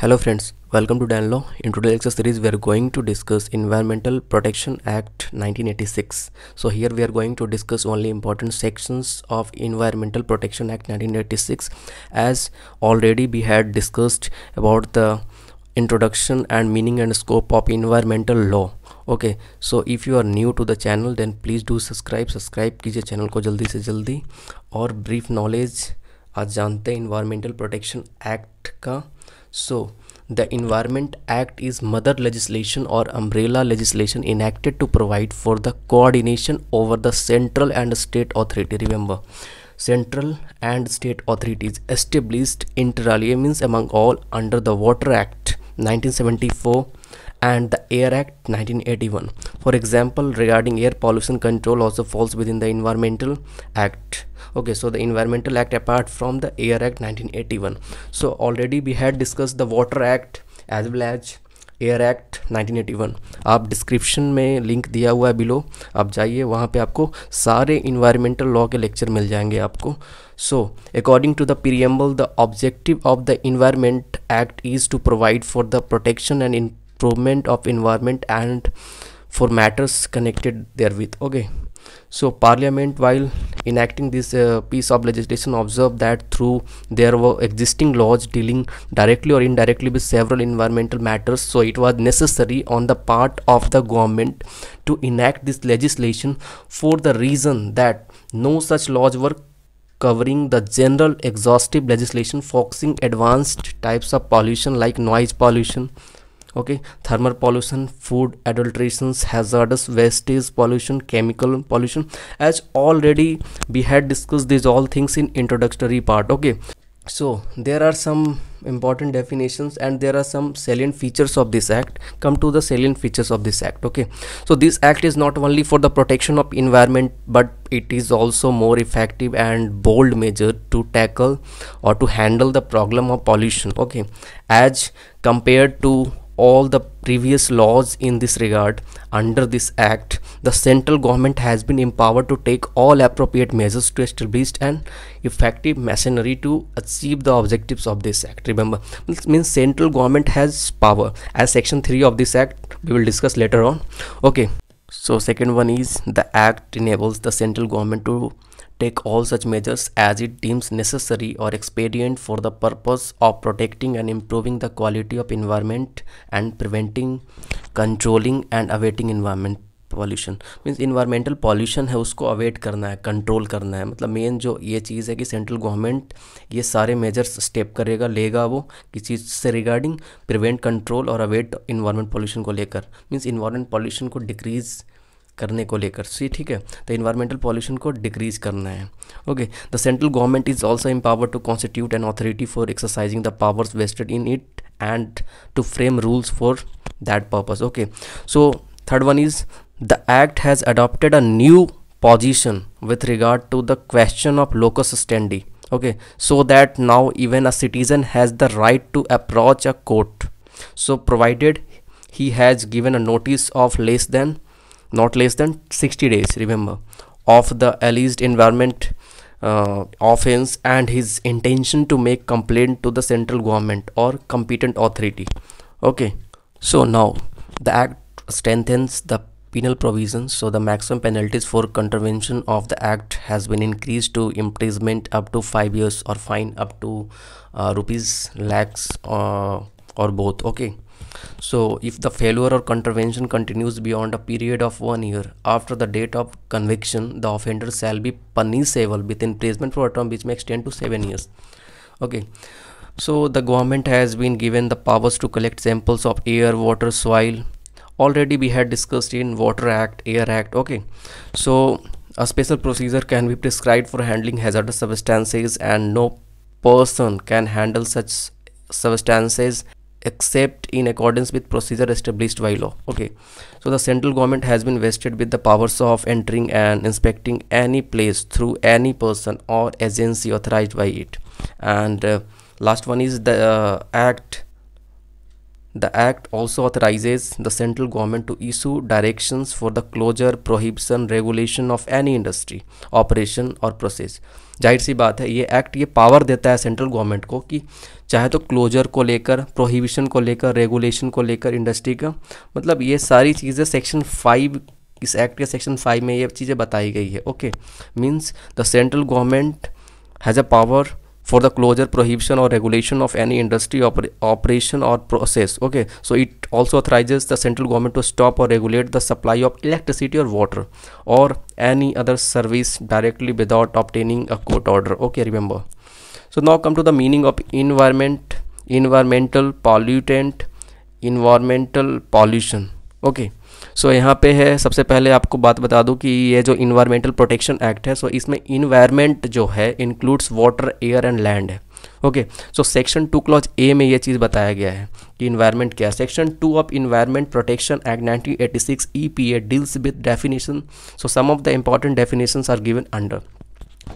Hello friends, welcome to Dan Law. In today's lecture series, we are going to discuss Environmental Protection Act 1986. So here we are going to discuss only important sections of Environmental Protection Act 1986 as already we had discussed about the introduction and meaning and scope of environmental law. Okay. So if you are new to the channel, then please do subscribe. Subscribe kijiye channel ko jaldi se jaldi. Or brief knowledge. आज जानते हैं environmental protection act का so the environment act is mother legislation or umbrella legislation enacted to provide for the coordination over the central and state authority remember central and state authorities established inter means among all under the water act 1974 and the Air Act 1981. For example, regarding air pollution control also falls within the Environmental Act. Okay, so the Environmental Act apart from the Air Act 1981. So already we had discussed the Water Act as well as air act 1981 आप description में link दिया हुआ है below आप जाइए वहाँ पर आपको सारे इन्वायरमेंटल लॉ के लेक्चर मिल जाएंगे आपको so according to the preamble the objective of the environment act is to provide for the protection and improvement of environment and for matters connected therewith okay so parliament while enacting this uh, piece of legislation observed that through there were existing laws dealing directly or indirectly with several environmental matters so it was necessary on the part of the government to enact this legislation for the reason that no such laws were covering the general exhaustive legislation focusing advanced types of pollution like noise pollution okay thermal pollution food adulterations hazardous wastage pollution chemical pollution as already we had discussed these all things in introductory part okay so there are some important definitions and there are some salient features of this act come to the salient features of this act okay so this act is not only for the protection of environment but it is also more effective and bold measure to tackle or to handle the problem of pollution okay as compared to all the previous laws in this regard under this act the central government has been empowered to take all appropriate measures to establish an effective machinery to achieve the objectives of this act remember this means central government has power as section 3 of this act we will discuss later on okay so second one is the act enables the central government to take all such measures as it deems necessary or expedient for the purpose of protecting and improving the quality of environment and preventing controlling and abating environment pollution means environmental pollution है उसको await करना है control करना है मतलब main जो ये चीज़ है कि सेंट्रल गवर्नमेंट ये सारे मेजर्स स्टेप करेगा लेगा वो किस चीज़ से रिगार्डिंग प्रिवेंट कंट्रोल और अवेट इन्वायरमेंट पॉल्यूशन को लेकर मीन्स इन्वायरमेंट पॉल्यूशन को डिक्रीज़ करने को लेकर सी ठीक है तो इन्वायरमेंटल पॉल्यूशन को डिक्रीज करना है okay the central government is also empower to constitute an authority for exercising the powers vested in it and to frame rules for that purpose okay so third one is the act has adopted a new position with regard to the question of locus standi okay so that now even a citizen has the right to approach a court so provided he has given a notice of less than not less than 60 days remember of the alleged environment uh, offense and his intention to make complaint to the central government or competent authority okay so now the act strengthens the penal provisions so the maximum penalties for contravention of the act has been increased to imprisonment up to 5 years or fine up to uh, rupees lakhs uh, or both okay so if the failure or contravention continues beyond a period of one year after the date of conviction, the offender shall be punishable with imprisonment for a term which may extend to seven years. Okay. So the government has been given the powers to collect samples of air, water, soil. Already we had discussed in Water Act, Air Act. Okay. So a special procedure can be prescribed for handling hazardous substances and no person can handle such substances except in accordance with procedure established by law okay so the central government has been vested with the powers of entering and inspecting any place through any person or agency authorized by it and uh, last one is the uh, act The Act also authorizes the central government to issue directions for the closure, prohibition, regulation of any industry, operation और process. जाहिर सी बात है ये act ये power देता है central government को कि चाहे तो क्लोजर को लेकर प्रोहिबिशन को लेकर रेगुलेशन को लेकर इंडस्ट्री का मतलब ये सारी चीज़ें सेक्शन फाइव इस एक्ट के सेक्शन फाइव में ये चीज़ें बताई गई है okay means the central government has a power for the closure prohibition or regulation of any industry oper operation or process okay so it also authorizes the central government to stop or regulate the supply of electricity or water or any other service directly without obtaining a court order okay remember so now come to the meaning of environment environmental pollutant environmental pollution okay so यहाँ पे है सबसे पहले आपको बात बता दूँ कि ये जो इन्वायरमेंटल प्रोटेक्शन एक्ट है सो इसमें इन्वायरमेंट जो है includes water air and land है okay so section two clause A में ये चीज़ बताया गया है कि इन्वायरमेंट क्या है section two of environment protection act nineteen eighty six E P A deals with definition so some of the important definition are given under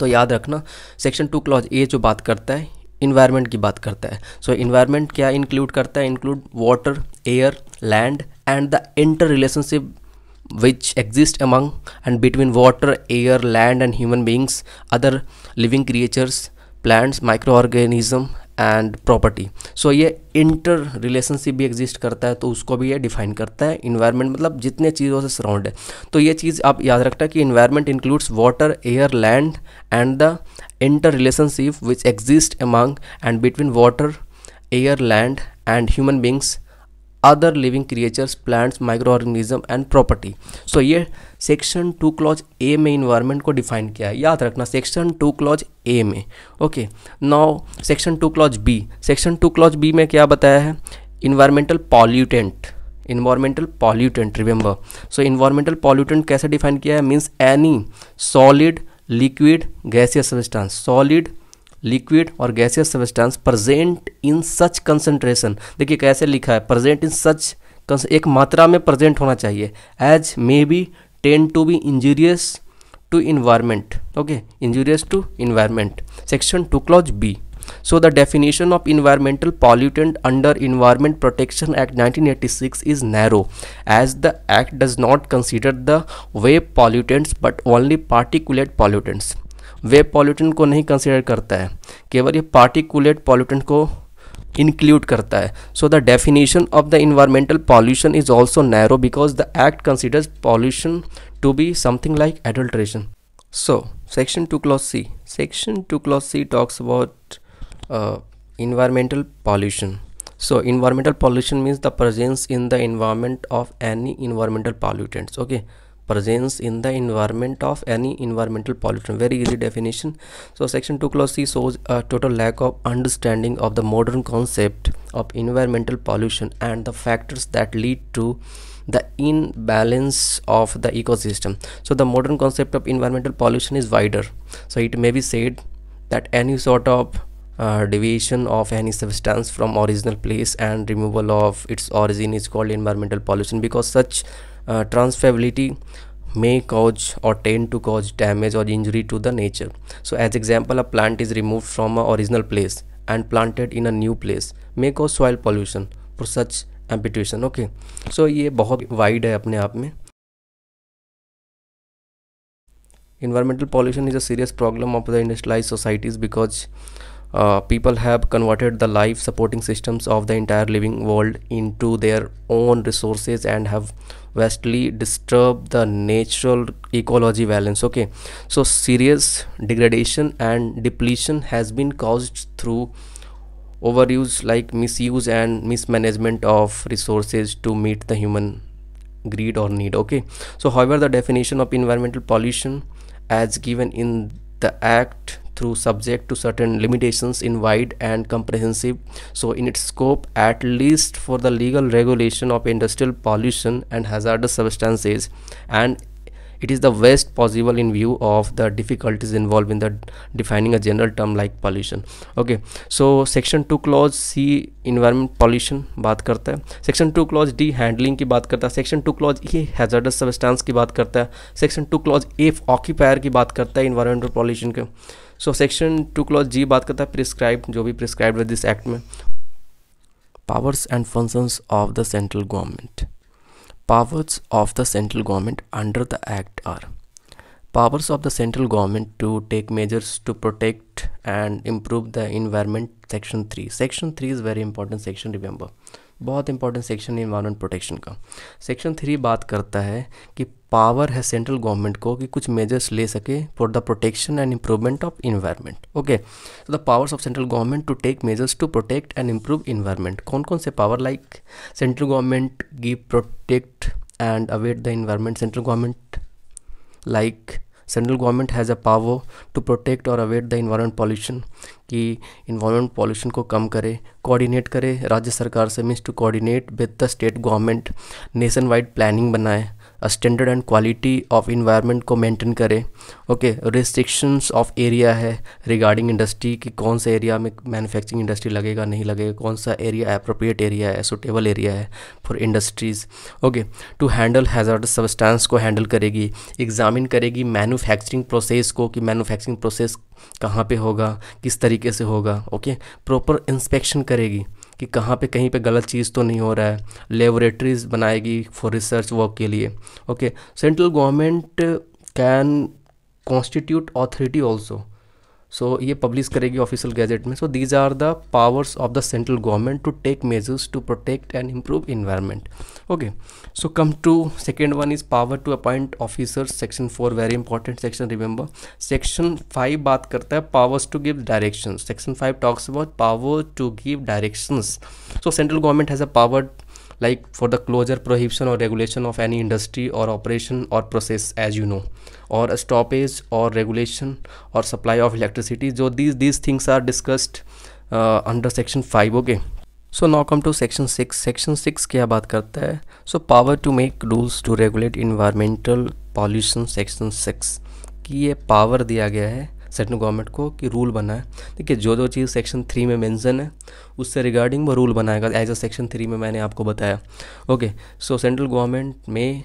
तो याद रखना सेक्शन टू क्लॉज ए जो बात करता है इन्वायरमेंट की बात करता है सो so, इन्वायरमेंट क्या इंक्लूड करता है include water air land and the interrelationship which exist among and between water, air, land and human beings, other living creatures, plants microorganism and property so ये inter relationship भी exist करता है तो उसको भी ये डिफाइन करता है इन्वायरमेंट मतलब जितने चीज़ों से सराउंड है तो ये चीज़ आप याद रखना कि environment includes water air land and the interrelationship which exist among and between water air land and human beings other living creatures plants microorganism and property so ये सेक्शन टू क्लॉज ए में environment को define किया है याद रखना section two clause A में okay now section two clause B section two clause B में क्या बताया है environmental pollutant environmental pollutant remember so environmental pollutant कैसे डिफाइन किया है means any solid liquid gaseous substance solid liquid or gaseous substance present in such concentration देखिए कैसे लिखा है प्रजेंट इन सच एक मात्रा में प्रजेंट होना चाहिए as may be tend to be injurious to environment okay injurious to environment section two clause B so the definition of environmental pollutant under environment protection act 1986 is narrow as the act does not consider the way pollutants but only particulate pollutants web pollutant को नहीं consider करता है केवल ये particulate pollutant को include करता है so the definition of the environmental pollution is also narrow because the act considers pollution to be something like adulteration so section two clause C section two clause C talks about environmental pollution so environmental pollution means the presence in the environment of any environmental pollutants okay presence in the environment of any environmental pollution very easy definition so section 2 clause c shows a total lack of understanding of the modern concept of environmental pollution and the factors that lead to the imbalance of the ecosystem so the modern concept of environmental pollution is wider so it may be said that any sort of uh, deviation of any substance from original place and removal of its origin is called environmental pollution because such transferability may cause or tend to cause damage or injury to the nature so as example a plant is remove from a original place and planted in a new place may cause soil pollution for such amputation okay so ये बहुत wide है अपने आप में environmental pollution is a serious problem of the industrialised societies because Uh, people have converted the life supporting systems of the entire living world into their own resources and have vastly disturbed the natural ecology balance okay so serious degradation and depletion has been caused through overuse like misuse and mismanagement of resources to meet the human greed or need okay so however the definition of environmental pollution as given in the act through subject to certain limitations in wide and comprehensive so in its scope at least for the legal regulation of industrial pollution and hazardous substances and it is the best possible in view of the difficulties involved in the defining a general term like pollution okay so section 2 clause c environment pollution baat karta hai section 2 clause d handling ki baat karta hai section 2 clause e hazardous substance ki baat karta hai section 2 clause f occupier ki baat karta hai environmental pollution ke so section two clause G बात करता है prescribe जो भी prescribe है this act में powers and functions of the central government powers of the central government under the act are powers of the central government to take measures to protect and improve the environment section three section three is very important section remember बहुत important section है environment protection का section three बात करता है कि power है central government को कि कुछ मेजर्स ले सके for the protection and improvement of environment okay so the powers of central government to take measures to protect and improve environment कौन कौन से power like central government give protect and abate the environment central government like central government has a power to protect or abate the environment pollution कि environment pollution को कम करे coordinate करे राज्य सरकार से means to coordinate with the state government nationwide planning बनाए standard and quality of environment को मेंटेन करें ओके रिस्ट्रिक्शंस ऑफ एरिया है रिगार्डिंग इंडस्ट्री कि कौन सा एरिया में मैन्युफैक्चरिंग इंडस्ट्री लगेगा नहीं लगेगा कौन सा एरिया अप्रोप्रिएट एरिया है सुटेबल एरिया है for industries okay to handle hazard substance को हैंडल करेगी एग्जामिन करेगी मैनुफैक्चरिंग प्रोसेस को कि मैनुफैक्चरिंग प्रोसेस कहाँ पर होगा किस तरीके से होगा ओके प्रॉपर इंस्पेक्शन करेगी कि कहाँ पे कहीं पे गलत चीज़ तो नहीं हो रहा है लेबोरेटरीज बनाएगी फॉर रिसर्च वर्क के लिए okay central government can constitute authority also so so, ये पब्लिश करेगी ऑफिशियल गैजेट में so these are the powers of the central government to take measures to protect and improve environment okay so come to second one is power to appoint officers section four very important section remember section five बात करता है powers to give direction section five talks about power to give directions so central government has a power like for the closure prohibition or regulation of any industry or operation or process as you know or stoppage or regulation or supply of electricity जो these these things are discussed under section five okay so now come to section six section six क्या बात करता है so power to make rules to regulate environmental pollution section six की ये power दिया गया है सेंट्रल गवर्नमेंट को कि रूल बनाए देखिए जो जो चीज़ सेक्शन थ्री में मेंशन है उससे रिगार्डिंग वो रूल बनाएगा एज अ सेक्शन थ्री में मैंने आपको बताया okay so central government may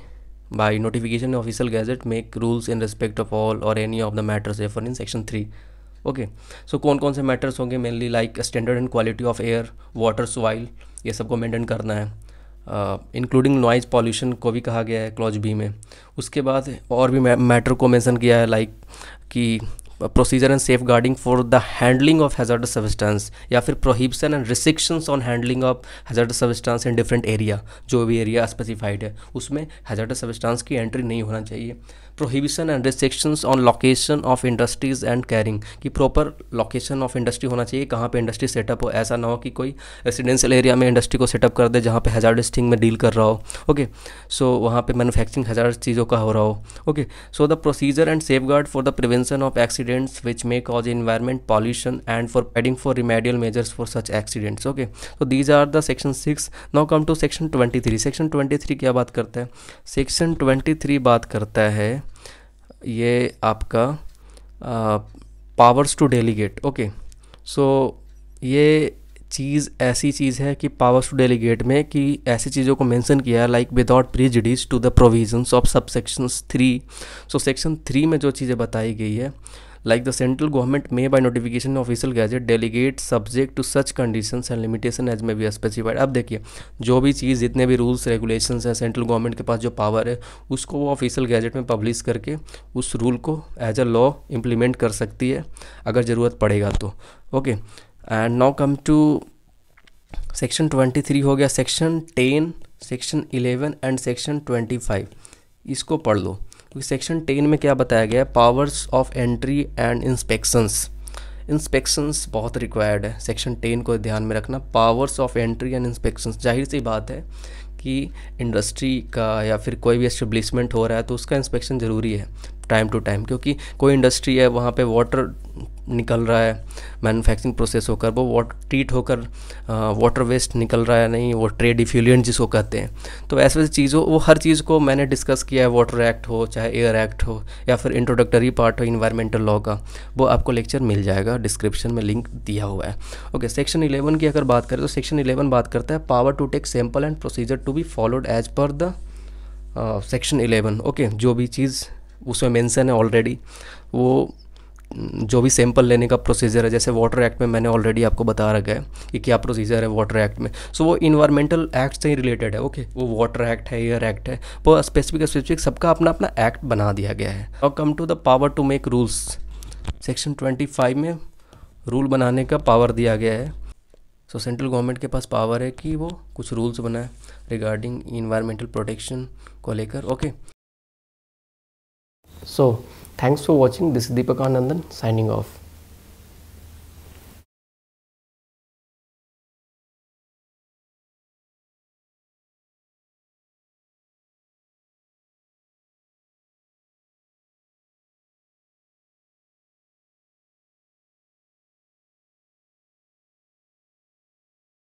by notification official gazette make rules in respect of all or any of the matters refer in section three okay so कौन कौन से मैटर्स होंगे mainly like standard and quality of air water soil ये सबको maintain करना है including noise pollution को भी कहा गया है क्लॉज बी में उसके बाद और भी मैटर को मेंशन किया है लाइक like, कि procedure and safeguarding for the handling of hazardous substance या फिर prohibition and restrictions on handling of hazardous substance in different area जो भी एरिया स्पेसिफाइड है उसमें हैजार्डस सबिस्टेंस की एंट्री नहीं होना चाहिए prohibition and restrictions on location of industries and carrying कि प्रॉपर लोकेशन ऑफ इंडस्ट्री होना चाहिए कहाँ पे इंडस्ट्री सेटअप हो ऐसा ना हो कि कोई रेसिडेंशियल एरिया में इंडस्ट्री को सेटअप कर दे जहाँ पे हजार डिस्टिंग में डील कर रहा हो ओके सो वहाँ पे मैनुफैक्चरिंग हज़ार चीज़ों का हो रहा हो okay so the procedure and safeguard for the prevention of accidents which may cause environment pollution and for padding for remedial measures for such accidents okay so these are the section six now come to section twenty three section twenty three क्या बात करता है section twenty three बात करता है ये आपका powers to delegate okay so ये चीज़ ऐसी चीज़ है कि पावर्स टू डेलीगेट में कि ऐसी चीज़ों को मेंशन किया है like without prejudice to the provisions of subsections three so section three में जो चीज़ें बताई गई है like the central government may by notification official gazette delegate subject to such condition and limitation as may be specified अब देखिए जो भी चीज़ जितने भी रूल्स रेगुलेशन है सेंट्रल गवर्नमेंट के पास जो पावर है उसको वो ऑफिशियल गैजेट में पब्लिश करके उस रूल को एज अ लॉ इम्प्लीमेंट कर सकती है अगर ज़रूरत पड़ेगा तो okay and now come to section twenty three हो गया section ten section eleven and section twenty five इसको पढ़ लो सेक्शन टेन में क्या बताया गया है powers of entry and inspections inspections बहुत रिक्वायर्ड है सेक्शन टेन को ध्यान में रखना powers of entry and inspections जाहिर सी बात है कि इंडस्ट्री का या फिर कोई भी एस्टेब्लिशमेंट हो रहा है तो उसका इंस्पेक्शन ज़रूरी है टाइम टू टाइम क्योंकि कोई इंडस्ट्री है वहाँ पे वाटर निकल रहा है मैन्युफैक्चरिंग प्रोसेस होकर वो वाटर ट्रीट होकर वाटर वेस्ट निकल रहा है नहीं वो ट्रेड इफ्यूलियंट जिसको कहते हैं तो ऐसे वैसे चीज़ों वो हर चीज़ को मैंने डिस्कस किया है वाटर एक्ट हो चाहे एयर एक्ट हो या फिर इंट्रोडक्टरी पार्ट हो इन्वायरमेंटल लॉ का वो आपको लेक्चर मिल जाएगा डिस्क्रिप्शन में लिंक दिया हुआ है ओके सेक्शन इलेवन की अगर बात करें तो सेक्शन इलेवन बात करता है power to take sample and procedure to be followed as per the section eleven okay जो भी चीज़ उसमें मेंशन है ऑलरेडी वो जो भी सैंपल लेने का प्रोसीजर है जैसे वाटर एक्ट में मैंने ऑलरेडी आपको बता रखा है कि क्या प्रोसीजर है वाटर एक्ट में सो so, वो इन्वायरमेंटल एक्ट से ही रिलेटेड है ओके okay? वो वाटर एक्ट है एयर एक्ट है वो स्पेसिफिक स्पेसिफिक सबका अपना अपना एक्ट बना दिया गया है और come to the power to make rules section twenty five में रूल बनाने का पावर दिया गया है सो सेंट्रल गवर्नमेंट के पास पावर है कि वो कुछ रूल्स बनाए रिगार्डिंग इन्वायरमेंटल प्रोटेक्शन को लेकर okay So thanks for watching. This is Deepak Anandan signing off.